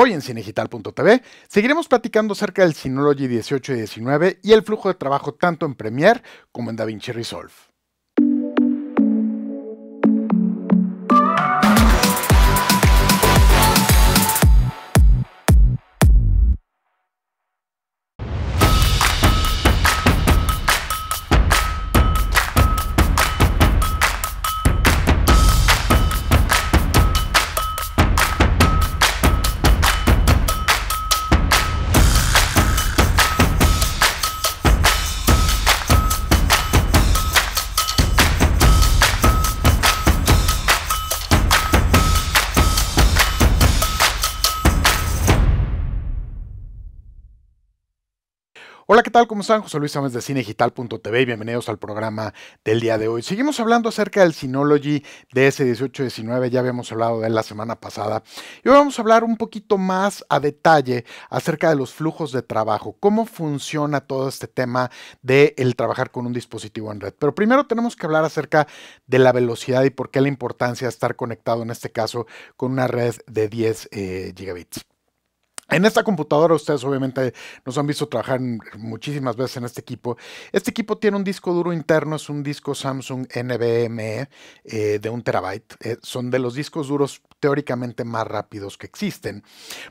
Hoy en cinegital.tv seguiremos platicando acerca del Synology 18 y 19 y el flujo de trabajo tanto en Premiere como en DaVinci Resolve. Hola, ¿qué tal? ¿Cómo están? José Luis Sámez de CineGital.tv y bienvenidos al programa del día de hoy. Seguimos hablando acerca del Synology DS1819, ya habíamos hablado de él la semana pasada. Y hoy vamos a hablar un poquito más a detalle acerca de los flujos de trabajo, cómo funciona todo este tema de el trabajar con un dispositivo en red. Pero primero tenemos que hablar acerca de la velocidad y por qué la importancia de estar conectado en este caso con una red de 10 eh, gigabits. En esta computadora ustedes obviamente nos han visto trabajar muchísimas veces en este equipo. Este equipo tiene un disco duro interno, es un disco Samsung NVMe eh, de un terabyte. Eh, son de los discos duros teóricamente más rápidos que existen,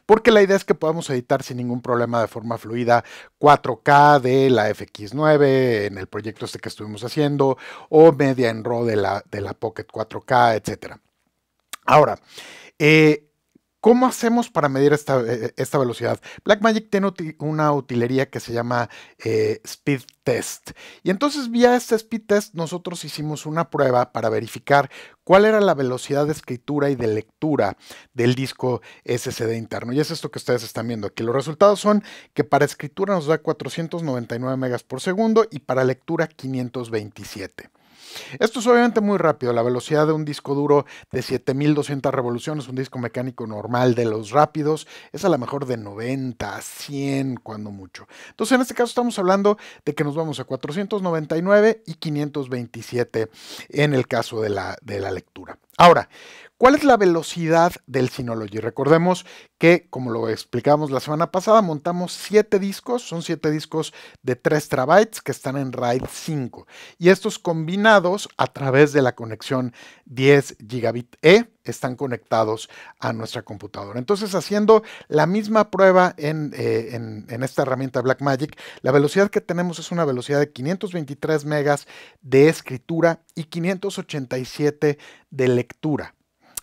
porque la idea es que podamos editar sin ningún problema de forma fluida 4K de la FX9 en el proyecto este que estuvimos haciendo o media en RAW de la, de la Pocket 4K, etc. Ahora, eh, ¿Cómo hacemos para medir esta, e, e, esta velocidad? Blackmagic tiene una utilería que se llama eh, Speed Test. Y entonces vía este Speed Test nosotros hicimos una prueba para verificar cuál era la velocidad de escritura y de lectura del disco SSD interno. Y es esto que ustedes están viendo aquí. Los resultados son que para escritura nos da 499 megas por segundo y para lectura 527. Esto es obviamente muy rápido, la velocidad de un disco duro de 7200 revoluciones, un disco mecánico normal de los rápidos, es a lo mejor de 90 100 cuando mucho. Entonces en este caso estamos hablando de que nos vamos a 499 y 527 en el caso de la, de la lectura. Ahora, ¿Cuál es la velocidad del Synology? Recordemos que, como lo explicamos la semana pasada, montamos 7 discos, son 7 discos de 3 terabytes que están en RAID 5. Y estos combinados a través de la conexión 10 gigabit E están conectados a nuestra computadora. Entonces, haciendo la misma prueba en, eh, esta herramienta Blackmagic, la velocidad que tenemos es una velocidad de 523 megas de escritura y 587 de lectura.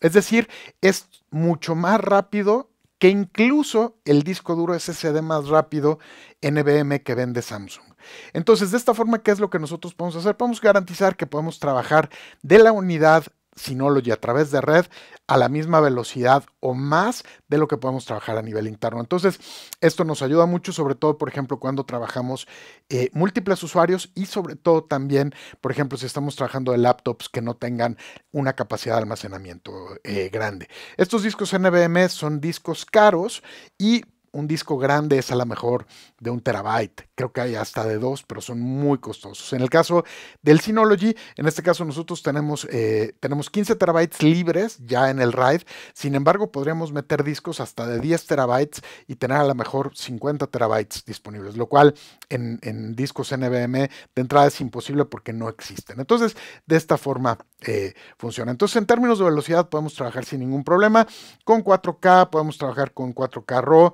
Es decir, es mucho más rápido que incluso el disco duro SSD más rápido NVM que vende Samsung. Entonces, de esta forma, ¿qué es lo que nosotros podemos hacer? Podemos garantizar que podemos trabajar de la unidad Synology a través de red a la misma velocidad o más de lo que podemos trabajar a nivel interno. Entonces, esto nos ayuda mucho, sobre todo, por ejemplo, cuando trabajamos eh, múltiples usuarios y sobre todo también, por ejemplo, si estamos trabajando de laptops que no tengan una capacidad de almacenamiento eh, grande. Estos discos NVMe son discos caros y un disco grande es a lo mejor de un terabyte, creo que hay hasta de dos, pero son muy costosos. En el caso del Synology, en este caso nosotros tenemos, eh, tenemos 15 terabytes libres ya en el RAID, sin embargo podríamos meter discos hasta de 10 terabytes y tener a lo mejor 50 terabytes disponibles, lo cual en, en discos NVMe de entrada es imposible porque no existen. Entonces, de esta forma eh, funciona. Entonces, en términos de velocidad podemos trabajar sin ningún problema con 4K, podemos trabajar con 4K RAW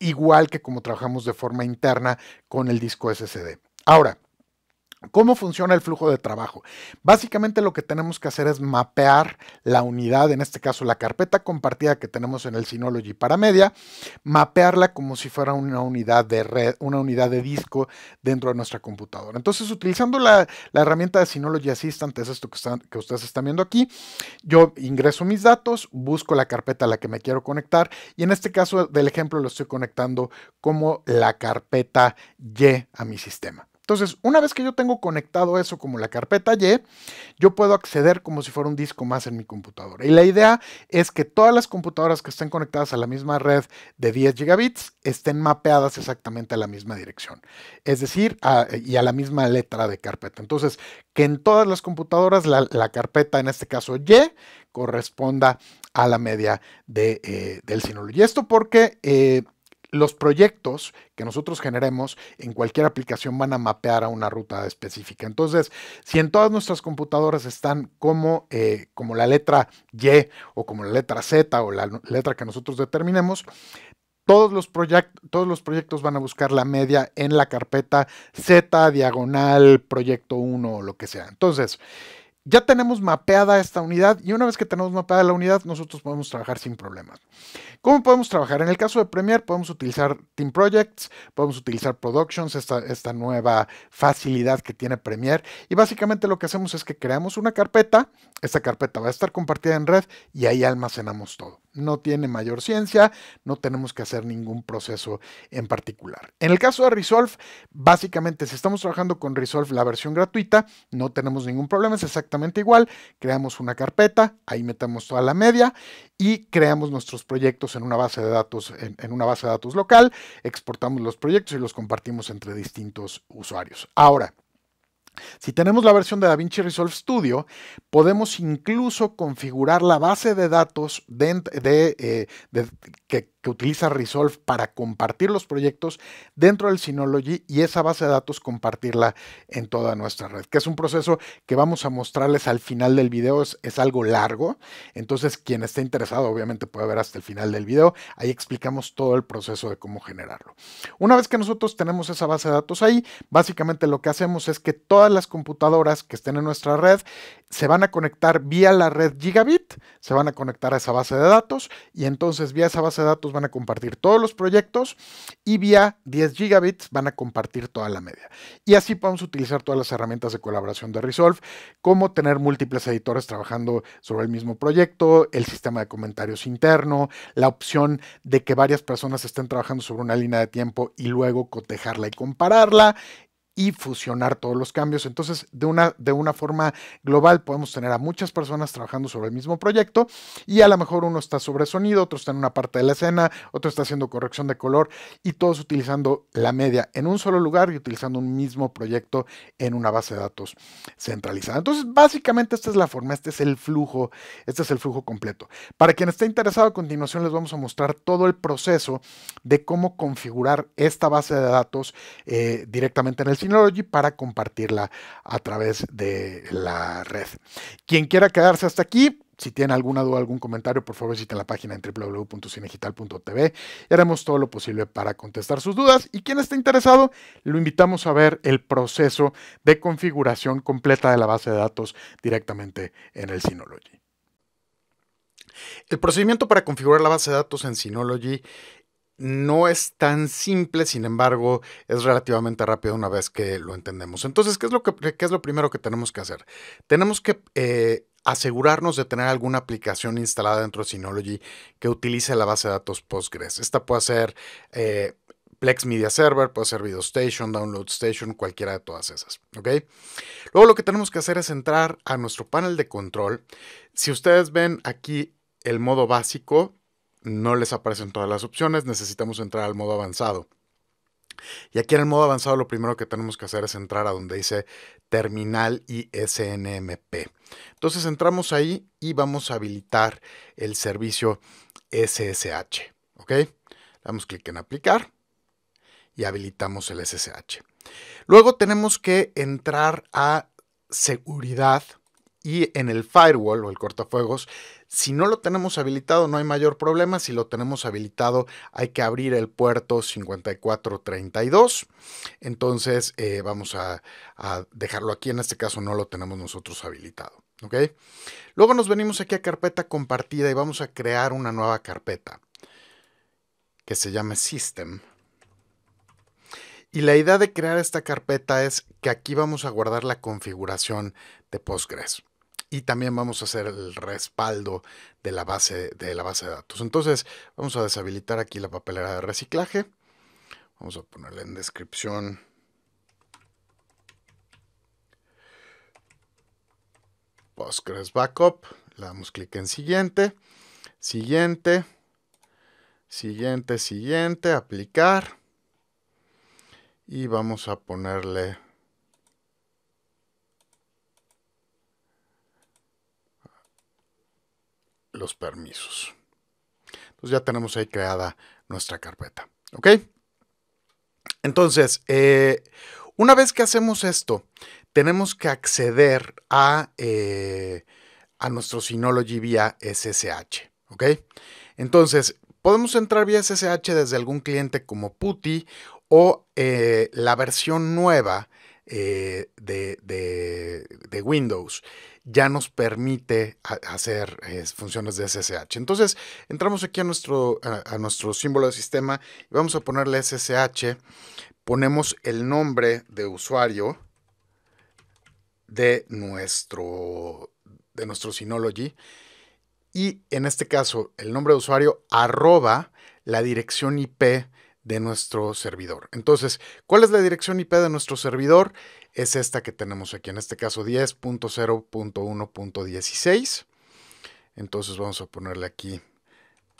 igual que como trabajamos de forma interna con el disco SSD. Ahora, ¿Cómo funciona el flujo de trabajo? Básicamente lo que tenemos que hacer es mapear la unidad, en este caso la carpeta compartida que tenemos en el Synology para media, mapearla como si fuera una unidad de red, una unidad de disco dentro de nuestra computadora. Entonces, utilizando la, herramienta de Synology Assistant, es esto que, que ustedes están viendo aquí, yo ingreso mis datos, busco la carpeta a la que me quiero conectar y en este caso del ejemplo lo estoy conectando como la carpeta Y a mi sistema. Entonces, una vez que yo tengo conectado eso como la carpeta Y, yo puedo acceder como si fuera un disco más en mi computadora. Y la idea es que todas las computadoras que estén conectadas a la misma red de 10 gigabits estén mapeadas exactamente a la misma dirección, es decir, y a la misma letra de carpeta. Entonces, que en todas las computadoras la, carpeta, en este caso Y, corresponda a la media de, eh, del sinólogo. Y esto porque... Eh, los proyectos que nosotros generemos en cualquier aplicación van a mapear a una ruta específica. Entonces, si en todas nuestras computadoras están como, eh, como la letra Y o como la letra Z o la letra que nosotros determinemos, todos los, todos los proyectos van a buscar la media en la carpeta Z diagonal proyecto 1 o lo que sea. Entonces, ya tenemos mapeada esta unidad y una vez que tenemos mapeada la unidad, nosotros podemos trabajar sin problemas. ¿Cómo podemos trabajar? En el caso de Premiere, podemos utilizar Team Projects, podemos utilizar Productions, esta, esta nueva facilidad que tiene Premiere. Y básicamente lo que hacemos es que creamos una carpeta, esta carpeta va a estar compartida en red y ahí almacenamos todo. No tiene mayor ciencia, no tenemos que hacer ningún proceso en particular. En el caso de Resolve, básicamente si estamos trabajando con Resolve la versión gratuita, no tenemos ningún problema, es exactamente igual. Creamos una carpeta, ahí metemos toda la media y creamos nuestros proyectos en una base de datos, en, una base de datos local, exportamos los proyectos y los compartimos entre distintos usuarios. Ahora, si tenemos la versión de DaVinci Resolve Studio, podemos incluso configurar la base de datos de, eh, que, utiliza Resolve para compartir los proyectos dentro del Synology y esa base de datos compartirla en toda nuestra red, que es un proceso que vamos a mostrarles al final del video, es, algo largo, entonces quien esté interesado obviamente puede ver hasta el final del video, ahí explicamos todo el proceso de cómo generarlo. Una vez que nosotros tenemos esa base de datos ahí, básicamente lo que hacemos es que toda todas las computadoras que estén en nuestra red se van a conectar vía la red gigabit, se van a conectar a esa base de datos y entonces vía esa base de datos van a compartir todos los proyectos y vía 10 gigabits van a compartir toda la media. Y así podemos utilizar todas las herramientas de colaboración de Resolve, como tener múltiples editores trabajando sobre el mismo proyecto, el sistema de comentarios interno, la opción de que varias personas estén trabajando sobre una línea de tiempo y luego cotejarla y compararla y fusionar todos los cambios. Entonces, de una, de una forma global podemos tener a muchas personas trabajando sobre el mismo proyecto y a lo mejor uno está sobre sonido, otro está en una parte de la escena, otro está haciendo corrección de color y todos utilizando la media en un solo lugar y utilizando un mismo proyecto en una base de datos centralizada. Entonces, básicamente esta es la forma, este es el flujo, este es el flujo completo. Para quien esté interesado, a continuación les vamos a mostrar todo el proceso de cómo configurar esta base de datos eh, directamente en el para compartirla a través de la red. Quien quiera quedarse hasta aquí, si tiene alguna duda, algún comentario, por favor visite la página en www.cinegital.tv y haremos todo lo posible para contestar sus dudas. Y quien esté interesado, lo invitamos a ver el proceso de configuración completa de la base de datos directamente en el Synology. El procedimiento para configurar la base de datos en Synology no es tan simple, sin embargo, es relativamente rápido una vez que lo entendemos. Entonces, ¿qué es lo, que, es lo primero que tenemos que hacer? Tenemos que eh, asegurarnos de tener alguna aplicación instalada dentro de Synology que utilice la base de datos Postgres. Esta puede ser eh, Plex Media Server, puede ser Video Station, Download Station, cualquiera de todas esas. Luego lo que tenemos que hacer es entrar a nuestro panel de control. Si ustedes ven aquí el modo básico, no les aparecen todas las opciones, necesitamos entrar al modo avanzado. Y aquí en el modo avanzado lo primero que tenemos que hacer es entrar a donde dice terminal y SNMP. Entonces entramos ahí y vamos a habilitar el servicio SSH. ¿Ok? Damos clic en aplicar y habilitamos el SSH. Luego tenemos que entrar a seguridad y en el firewall o el cortafuegos, si no lo tenemos habilitado no hay mayor problema, si lo tenemos habilitado hay que abrir el puerto 5432, entonces eh, vamos a, dejarlo aquí, en este caso no lo tenemos nosotros habilitado. Luego nos venimos aquí a carpeta compartida y vamos a crear una nueva carpeta que se llame System. Y la idea de crear esta carpeta es que aquí vamos a guardar la configuración de Postgres y también vamos a hacer el respaldo de la base de, la base de datos. Entonces vamos a deshabilitar aquí la papelera de reciclaje. Vamos a ponerle en descripción. Postgres Backup. Le damos clic en siguiente. Siguiente. Siguiente, siguiente. Aplicar. Y vamos a ponerle los permisos. Entonces ya tenemos ahí creada nuestra carpeta. ¿Ok? Entonces, eh, una vez que hacemos esto, tenemos que acceder a, eh, a nuestro Synology vía SSH. ¿Ok? Entonces, podemos entrar vía SSH desde algún cliente como Putty o eh, la versión nueva de, Windows ya nos permite hacer eh, funciones de SSH. Entonces, entramos aquí a nuestro, a, nuestro símbolo de sistema y vamos a ponerle SSH. Ponemos el nombre de usuario de nuestro, de nuestro Synology. Y en este caso, el nombre de usuario arroba la dirección IP de nuestro servidor. Entonces, ¿cuál es la dirección IP de nuestro servidor? es esta que tenemos aquí, en este caso 10.0.1.16. Entonces vamos a ponerle aquí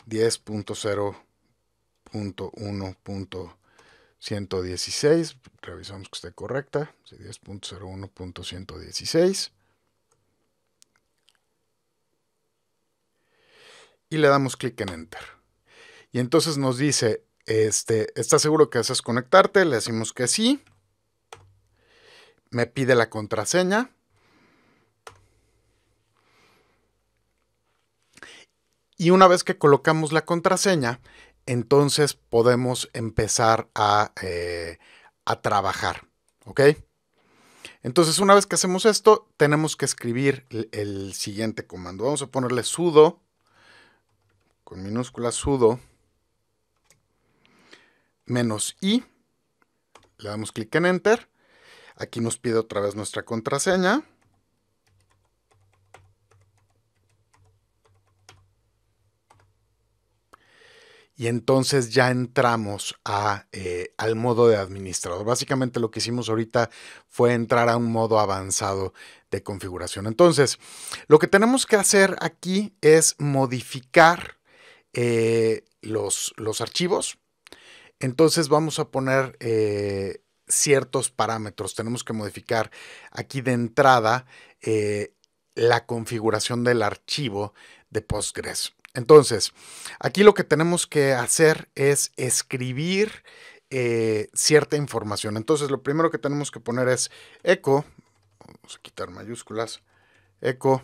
10.0.1.116. Revisamos que esté correcta. 10.01.116. Y le damos clic en Enter. Y entonces nos dice, este, ¿estás seguro que haces conectarte? Le decimos que sí me pide la contraseña. Y una vez que colocamos la contraseña, entonces podemos empezar a, eh, a trabajar. ¿Ok? Entonces, una vez que hacemos esto, tenemos que escribir el, el, siguiente comando. Vamos a ponerle sudo, con minúscula sudo, menos i. Le damos clic en Enter. Aquí nos pide otra vez nuestra contraseña. y entonces ya entramos a, eh, al modo de administrador. Básicamente lo que hicimos ahorita fue entrar a un modo avanzado de configuración. Entonces, lo que tenemos que hacer aquí es modificar eh, los, los, archivos. Entonces vamos a poner eh, ciertos parámetros. Tenemos que modificar aquí de entrada eh, la configuración del archivo de Postgres. Entonces, aquí lo que tenemos que hacer es escribir eh, cierta información. Entonces, lo primero que tenemos que poner es echo, vamos a quitar mayúsculas, echo,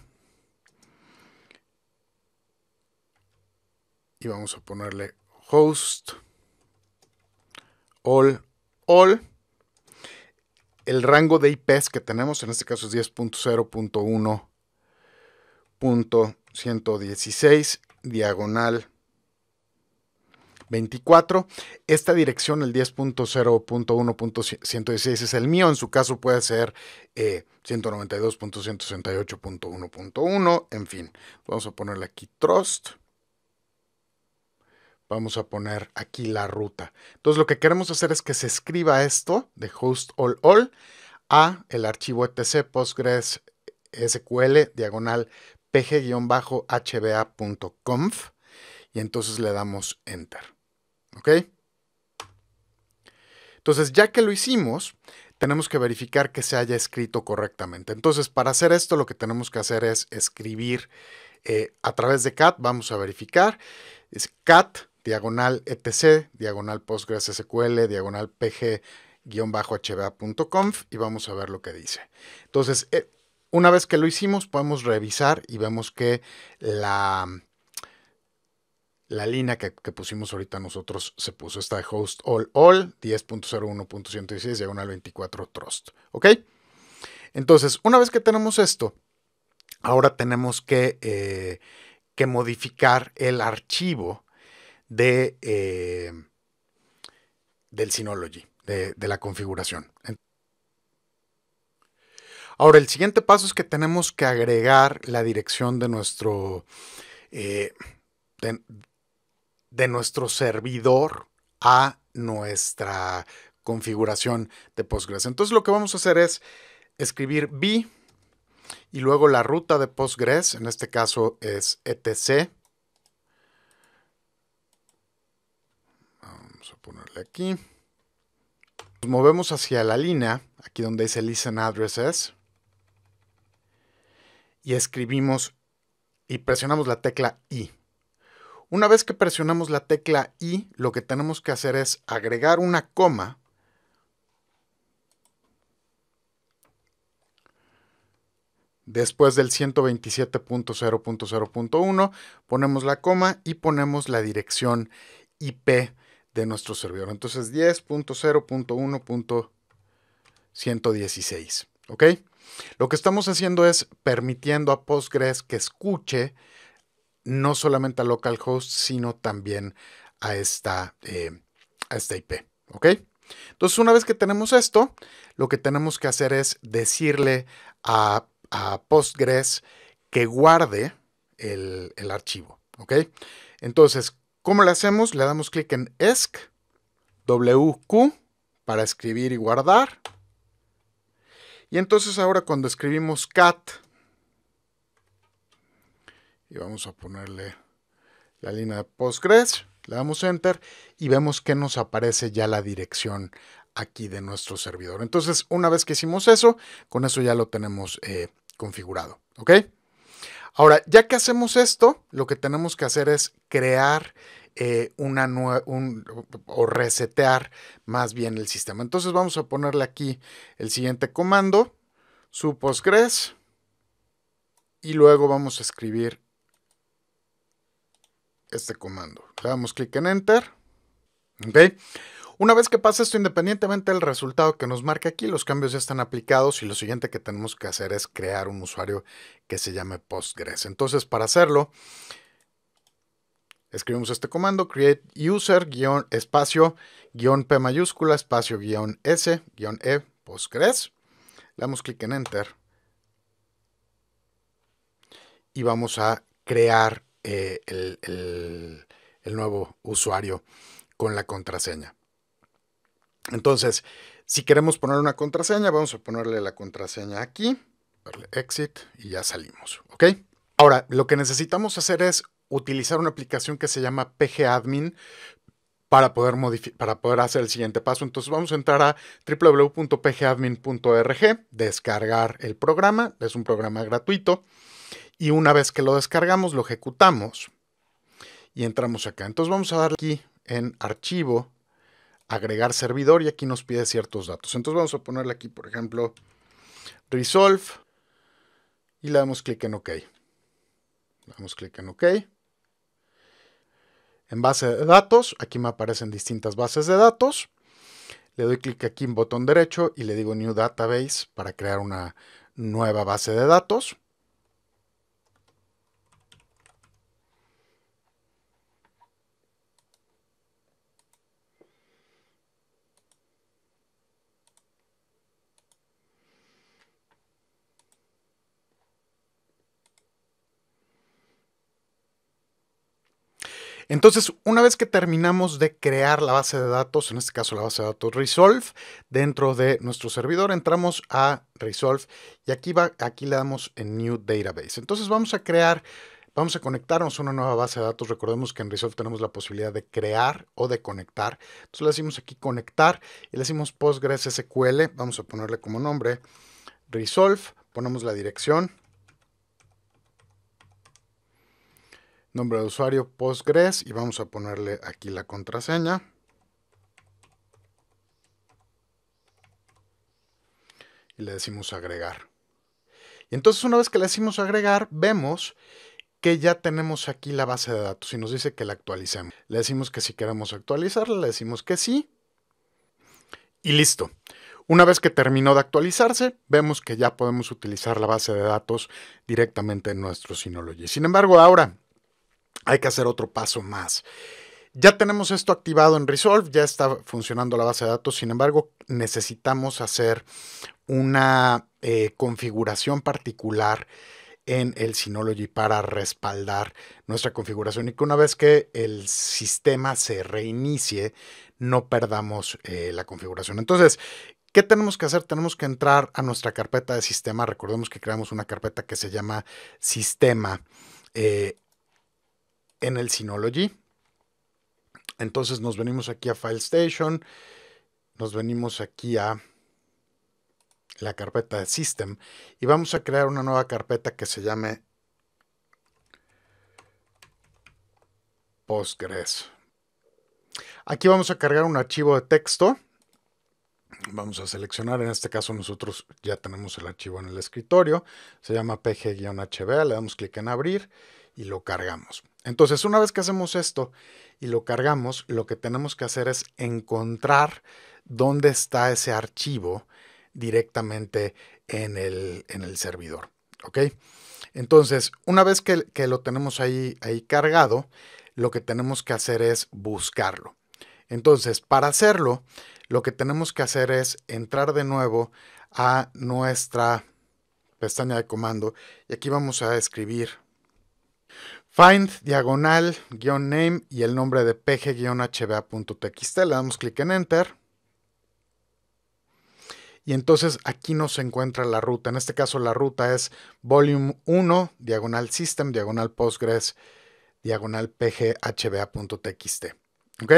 y vamos a ponerle host, all, all, el rango de IPs que tenemos, en este caso es 10.0.1.116 diagonal 24. Esta dirección, el 10.0.1.116, es el mío. En su caso puede ser 192.168.1.1. Eh, en fin, vamos a ponerle aquí Trust. Vamos a poner aquí la ruta. Entonces lo que queremos hacer es que se escriba esto de host all all a el archivo etc postgres sql diagonal pg-hba.conf y entonces le damos enter. ¿Ok? Entonces ya que lo hicimos, tenemos que verificar que se haya escrito correctamente. Entonces para hacer esto lo que tenemos que hacer es escribir eh, a través de cat, vamos a verificar, es cat diagonal etc, diagonal PostgreSQL, diagonal pg-hba.conf y vamos a ver lo que dice. Entonces, eh, una vez que lo hicimos, podemos revisar y vemos que la, la línea que, pusimos ahorita nosotros se puso esta de host all all 10.01.116 diagonal 24 trust. ¿Ok? Entonces, una vez que tenemos esto, ahora tenemos que, eh, que modificar el archivo de, eh, del Synology, de, la configuración. Ahora, el siguiente paso es que tenemos que agregar la dirección de nuestro, eh, de, de nuestro servidor a nuestra configuración de Postgres. Entonces lo que vamos a hacer es escribir B y luego la ruta de Postgres, en este caso es etc a ponerle aquí. Nos movemos hacia la línea, aquí donde dice Listen Addresses. Y escribimos y presionamos la tecla I. Una vez que presionamos la tecla I, lo que tenemos que hacer es agregar una coma Después del 127.0.0.1 ponemos la coma y ponemos la dirección IP de nuestro servidor. Entonces 10.0.1.116. ¿Ok? Lo que estamos haciendo es permitiendo a Postgres que escuche no solamente a localhost, sino también a esta, eh, a esta IP. ¿Ok? Entonces, una vez que tenemos esto, lo que tenemos que hacer es decirle a, Postgres que guarde el, el archivo. ¿Ok? Entonces, ¿Cómo le hacemos? Le damos clic en ESC, WQ para escribir y guardar. Y entonces ahora cuando escribimos cat, y vamos a ponerle la línea de Postgres, le damos Enter y vemos que nos aparece ya la dirección aquí de nuestro servidor. Entonces, una vez que hicimos eso, con eso ya lo tenemos eh, configurado, ¿ok? Ahora, ya que hacemos esto, lo que tenemos que hacer es crear eh, una un, o resetear más bien el sistema. Entonces vamos a ponerle aquí el siguiente comando, su Postgres, y luego vamos a escribir este comando. Le damos clic en Enter. Una vez que pasa esto, independientemente del resultado que nos marque aquí, los cambios ya están aplicados y lo siguiente que tenemos que hacer es crear un usuario que se llame Postgres. Entonces, para hacerlo, Escribimos este comando, create user guión espacio guión P mayúscula espacio guión S guión E Postgres. Le damos clic en Enter. Y vamos a crear eh, el, nuevo usuario con la contraseña. Entonces, si queremos poner una contraseña, vamos a ponerle la contraseña aquí, darle exit y ya salimos, ¿ok? Ahora, lo que necesitamos hacer es utilizar una aplicación que se llama pgadmin para poder, para poder hacer el siguiente paso. Entonces vamos a entrar a www.pgadmin.org, descargar el programa, es un programa gratuito, y una vez que lo descargamos, lo ejecutamos y entramos acá. Entonces vamos a dar aquí en archivo, agregar servidor y aquí nos pide ciertos datos. Entonces vamos a ponerle aquí, por ejemplo, Resolve y le damos clic en OK. Le damos clic en OK en base de datos. Aquí me aparecen distintas bases de datos. Le doy clic aquí en botón derecho y le digo New Database para crear una nueva base de datos. Entonces, una vez que terminamos de crear la base de datos, en este caso la base de datos Resolve, dentro de nuestro servidor entramos a Resolve y aquí, va, aquí le damos en New Database. Entonces vamos a crear Vamos a conectarnos a una nueva base de datos. Recordemos que en Resolve tenemos la posibilidad de crear o de conectar. Entonces le decimos aquí conectar y le decimos Postgres Vamos a ponerle como nombre Resolve. Ponemos la dirección nombre de usuario Postgres y vamos a ponerle aquí la contraseña. Y le decimos agregar. Y entonces una vez que le decimos agregar, vemos que ya tenemos aquí la base de datos y nos dice que la actualicemos. Le decimos que si queremos actualizarla, le decimos que sí. Y listo. Una vez que terminó de actualizarse, vemos que ya podemos utilizar la base de datos directamente en nuestro Synology. Sin embargo, ahora hay que hacer otro paso más. Ya tenemos esto activado en Resolve, ya está funcionando la base de datos, sin embargo necesitamos hacer una eh, configuración particular en el Synology para respaldar nuestra configuración y que una vez que el sistema se reinicie no perdamos eh, la configuración. Entonces, ¿Qué tenemos que hacer? Tenemos que entrar a nuestra carpeta de sistema. Recordemos que creamos una carpeta que se llama sistema eh, en el Synology. Entonces nos venimos aquí a File Station, nos venimos aquí a la carpeta de System y vamos a crear una nueva carpeta que se llame Postgres. Aquí vamos a cargar un archivo de texto. Vamos a seleccionar, en este caso nosotros ya tenemos el archivo en el escritorio. Se llama pg-hba, le damos clic en abrir y lo cargamos. Entonces, una vez que hacemos esto y lo cargamos, lo que tenemos que hacer es encontrar dónde está ese archivo directamente en el, servidor. ¿Ok? Entonces, una vez que, que lo tenemos ahí, ahí cargado, lo que tenemos que hacer es buscarlo. Entonces, para hacerlo, lo que tenemos que hacer es entrar de nuevo a nuestra pestaña de comando y aquí vamos a escribir Find, diagonal, name y el nombre de pg-hba.txt. Le damos clic en Enter. Y entonces aquí nos encuentra la ruta. En este caso la ruta es volume 1, diagonal system, diagonal postgres, diagonal pg-hba.txt. ¿Ok?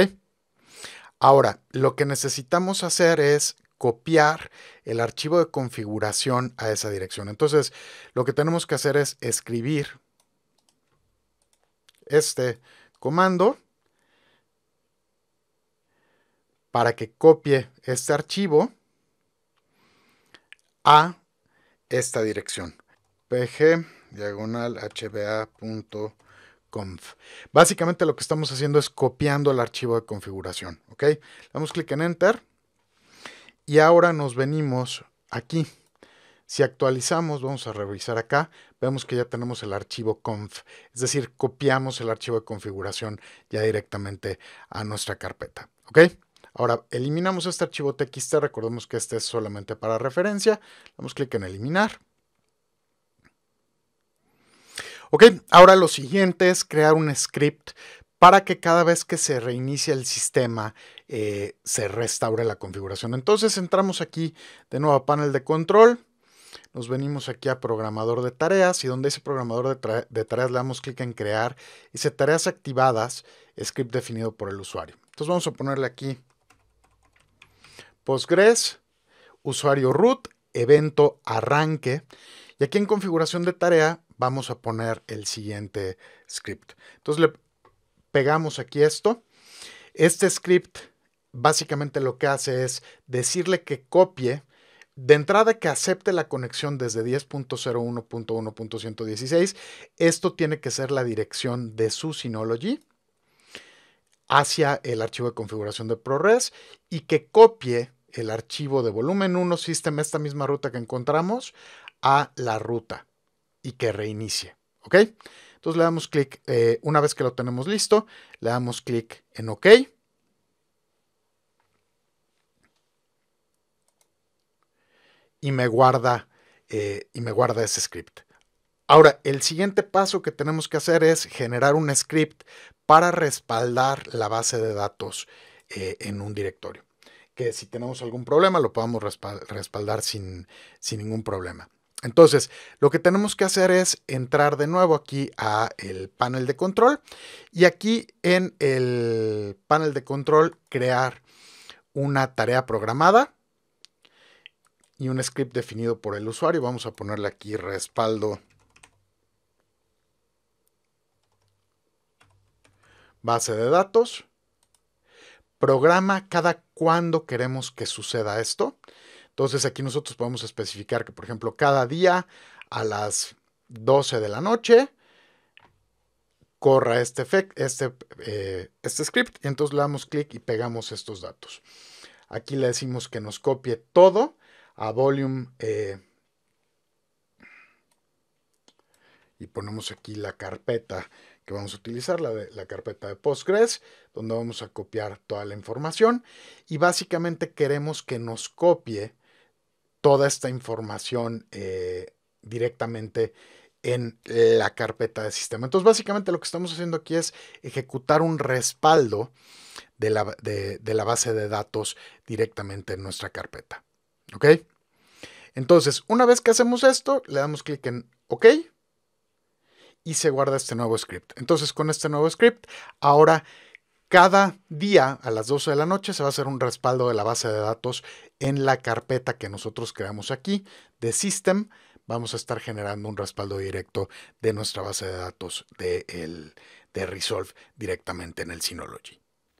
Ahora, lo que necesitamos hacer es copiar el archivo de configuración a esa dirección. Entonces, lo que tenemos que hacer es escribir este comando para que copie este archivo a esta dirección pg diagonal hba.conf. Básicamente lo que estamos haciendo es copiando el archivo de configuración. ¿ok? Damos clic en Enter y ahora nos venimos aquí si actualizamos, vamos a revisar acá, vemos que ya tenemos el archivo conf, es decir, copiamos el archivo de configuración ya directamente a nuestra carpeta. ¿Ok? Ahora eliminamos este archivo txt, recordemos que este es solamente para referencia, damos clic en eliminar. Ok, ahora lo siguiente es crear un script para que cada vez que se reinicie el sistema eh, se restaure la configuración. Entonces entramos aquí de nuevo a panel de control, nos venimos aquí a programador de tareas y donde ese programador de, tareas le damos clic en crear y dice tareas activadas, script definido por el usuario. Entonces vamos a ponerle aquí Postgres, usuario root, evento arranque y aquí en configuración de tarea vamos a poner el siguiente script. Entonces le pegamos aquí esto. Este script básicamente lo que hace es decirle que copie de entrada que acepte la conexión desde 10.01.1.116, esto tiene que ser la dirección de su Synology hacia el archivo de configuración de ProRes y que copie el archivo de volumen 1 system, esta misma ruta que encontramos, a la ruta y que reinicie. ¿Ok? Entonces le damos clic, eh, una vez que lo tenemos listo, le damos clic en OK. y me guarda, eh, y me guarda ese script. Ahora, el siguiente paso que tenemos que hacer es generar un script para respaldar la base de datos eh, en un directorio. Que si tenemos algún problema lo podamos respaldar sin, sin ningún problema. Entonces, lo que tenemos que hacer es entrar de nuevo aquí a el panel de control y aquí en el panel de control crear una tarea programada y un script definido por el usuario. Vamos a ponerle aquí respaldo. Base de datos. Programa cada cuándo queremos que suceda esto. Entonces aquí nosotros podemos especificar que, por ejemplo, cada día a las 12 de la noche corra este, este, eh, este script. entonces le damos clic y pegamos estos datos. Aquí le decimos que nos copie todo a volume eh, y ponemos aquí la carpeta que vamos a utilizar, la, de, la carpeta de Postgres, donde vamos a copiar toda la información y básicamente queremos que nos copie toda esta información eh, directamente en la carpeta de sistema. Entonces, básicamente lo que estamos haciendo aquí es ejecutar un respaldo de la, de la base de datos directamente en nuestra carpeta. ¿Ok? Entonces, una vez que hacemos esto, le damos clic en OK y se guarda este nuevo script. Entonces, con este nuevo script, ahora cada día a las 12 de la noche se va a hacer un respaldo de la base de datos en la carpeta que nosotros creamos aquí de System. Vamos a estar generando un respaldo directo de nuestra base de datos de, Resolve directamente en el Synology.